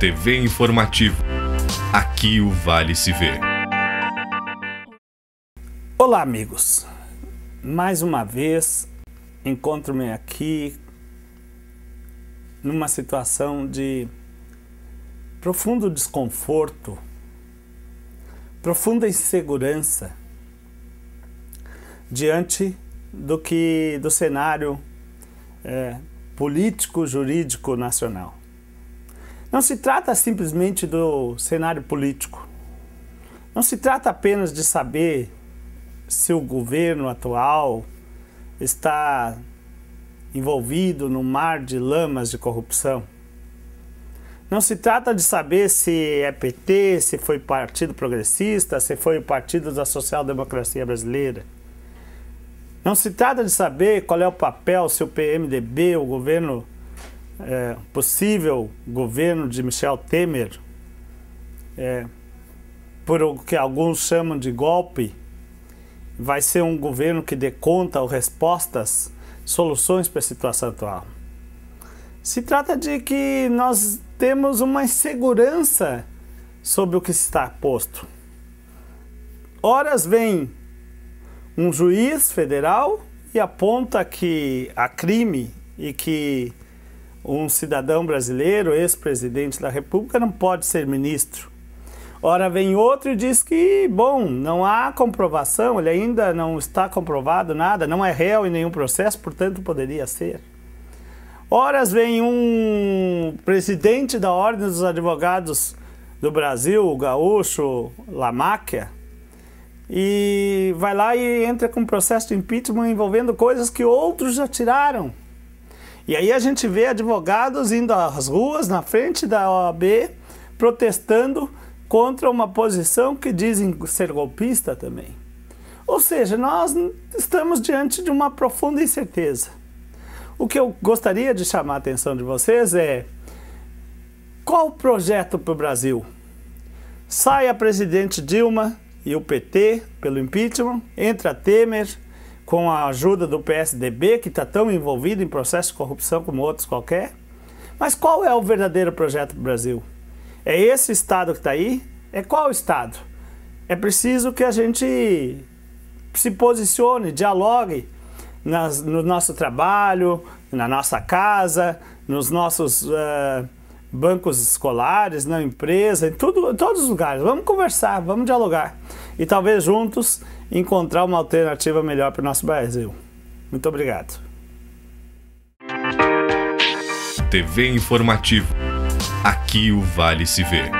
TV Informativo. Aqui o Vale se vê. Olá, amigos. Mais uma vez, encontro-me aqui numa situação de profundo desconforto, profunda insegurança diante do que do cenário é, eh, político jurídico nacional. Não se trata simplesmente do cenário político. Não se trata apenas de saber se o governo atual está envolvido no mar de lamas de corrupção. Não se trata de saber se é PT, se foi Partido Progressista, se foi o Partido da Social Democracia Brasileira. Não se trata de saber qual é o papel, se o PMDB, o governo é, possível governo de Michel Temer, é, por o que alguns chamam de golpe, vai ser um governo que dê conta ou respostas, soluções para a situação atual. Se trata de que nós temos uma insegurança sobre o que está posto. Horas vem um juiz federal e aponta que há crime e que um cidadão brasileiro, ex-presidente da República, não pode ser ministro. Ora, vem outro e diz que, bom, não há comprovação, ele ainda não está comprovado nada, não é réu em nenhum processo, portanto poderia ser. Horas vem um presidente da Ordem dos Advogados do Brasil, o gaúcho Lamáquia, e vai lá e entra com um processo de impeachment envolvendo coisas que outros já tiraram. E aí a gente vê advogados indo às ruas na frente da OAB protestando contra uma posição que dizem ser golpista também. Ou seja, nós estamos diante de uma profunda incerteza. O que eu gostaria de chamar a atenção de vocês é qual o projeto para o Brasil? Sai a presidente Dilma e o PT pelo impeachment, entra Temer, com a ajuda do PSDB, que está tão envolvido em processo de corrupção como outros qualquer. Mas qual é o verdadeiro projeto do Brasil? É esse Estado que está aí? É qual Estado? É preciso que a gente se posicione, dialogue nas, no nosso trabalho, na nossa casa, nos nossos uh, bancos escolares, na empresa, em, tudo, em todos os lugares. Vamos conversar, vamos dialogar e talvez juntos encontrar uma alternativa melhor para o nosso Brasil. Muito obrigado. TV Informativo. Aqui o Vale se vê.